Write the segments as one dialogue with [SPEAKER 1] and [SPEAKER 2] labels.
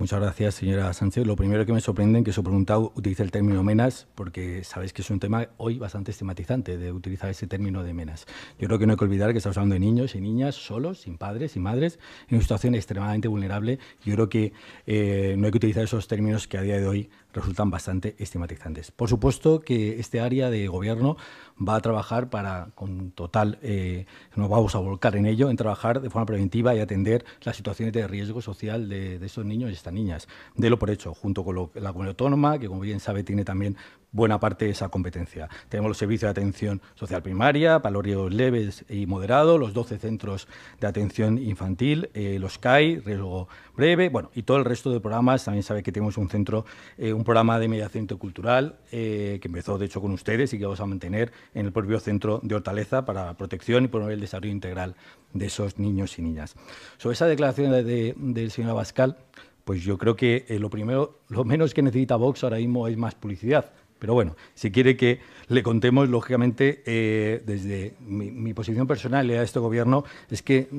[SPEAKER 1] Muchas gracias, señora Sánchez. Lo primero que me sorprende es que su pregunta utilice el término menas, porque sabéis que es un tema hoy bastante estigmatizante de utilizar ese término de menas. Yo creo que no hay que olvidar que estamos hablando de niños y niñas solos, sin padres, y madres, en una situación extremadamente vulnerable. Yo creo que eh, no hay que utilizar esos términos que a día de hoy resultan bastante estigmatizantes. Por supuesto que este área de gobierno va a trabajar para, con total, eh, nos vamos a volcar en ello, en trabajar de forma preventiva y atender las situaciones de riesgo social de, esos niños y niñas. De lo por hecho, junto con la comunidad autónoma, que como bien sabe tiene también buena parte de esa competencia. Tenemos los servicios de atención social primaria, para los riesgos leves y moderados, los 12 centros de atención infantil, eh, los CAI, riesgo breve, bueno, y todo el resto de programas. También sabe que tenemos un centro, eh, un programa de mediación intercultural eh, que empezó, de hecho, con ustedes y que vamos a mantener en el propio centro de Hortaleza para protección y promover el desarrollo integral de esos niños y niñas. Sobre esa declaración del señor Abascal, pues yo creo que eh, lo primero, lo menos que necesita Vox ahora mismo es más publicidad. Pero bueno, si quiere que le contemos, lógicamente, eh, desde mi, posición personal a este gobierno, es que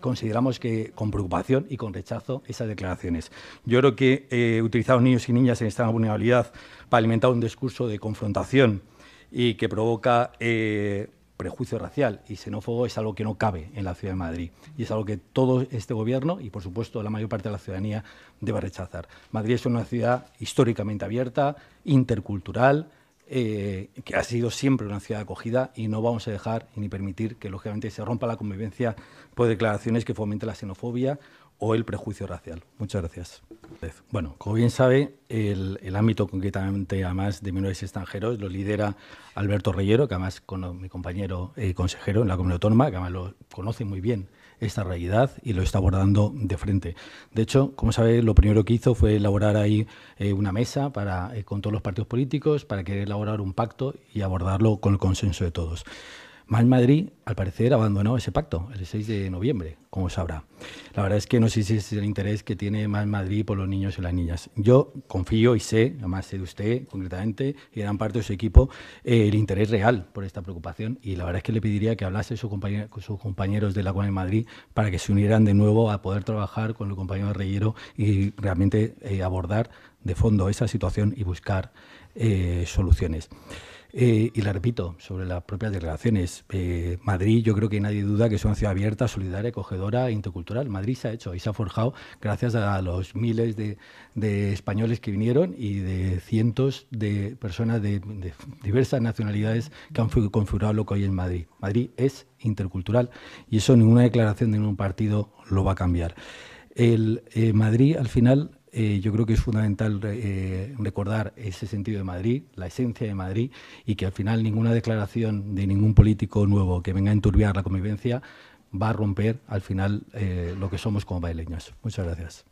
[SPEAKER 1] consideramos que con preocupación y con rechazo esas declaraciones. Yo creo que eh, utilizar a niños y niñas en esta vulnerabilidad para alimentar un discurso de confrontación y que provoca prejuicio racial y xenófobo es algo que no cabe en la ciudad de Madrid y es algo que todo este gobierno y, por supuesto, la mayor parte de la ciudadanía debe rechazar. Madrid es una ciudad históricamente abierta, intercultural, eh, que ha sido siempre una ciudad acogida y no vamos a dejar ni permitir que, lógicamente, se rompa la convivencia por declaraciones que fomenten la xenofobia, o el prejuicio racial. Muchas gracias. Bueno, como bien sabe, el, ámbito concretamente además de menores extranjeros lo lidera Alberto Reyero, que además con mi compañero eh, consejero en la Comunidad Autónoma, que además lo conoce muy bien esta realidad y lo está abordando de frente. De hecho, como sabe, lo primero que hizo fue elaborar ahí eh, una mesa para, eh, con todos los partidos políticos para querer elaborar un pacto y abordarlo con el consenso de todos. Mal Madrid, al parecer, abandonó ese pacto el 6 de noviembre, como sabrá. La verdad es que no sé si es el interés que tiene mal Madrid por los niños y las niñas. Yo confío y sé, además sé de usted concretamente y gran parte de su equipo, eh, el interés real por esta preocupación. Y la verdad es que le pediría que hablase con sus compañeros de la Comunidad de Madrid para que se unieran de nuevo a poder trabajar con el compañero Reyero y realmente eh, abordar de fondo esa situación y buscar eh, soluciones. Eh, y la repito, sobre las propias declaraciones, eh, Madrid yo creo que nadie duda que es una ciudad abierta, solidaria, acogedora e intercultural. Madrid se ha hecho y se ha forjado gracias a los miles de, españoles que vinieron y de cientos de personas de, diversas nacionalidades que han configurado lo que hoy es Madrid. Madrid es intercultural y eso ninguna declaración de ningún partido lo va a cambiar. El Madrid al final eh, yo creo que es fundamental eh, recordar ese sentido de Madrid, la esencia de Madrid, y que al final ninguna declaración de ningún político nuevo que venga a enturbiar la convivencia va a romper al final eh, lo que somos como baileños. Muchas gracias.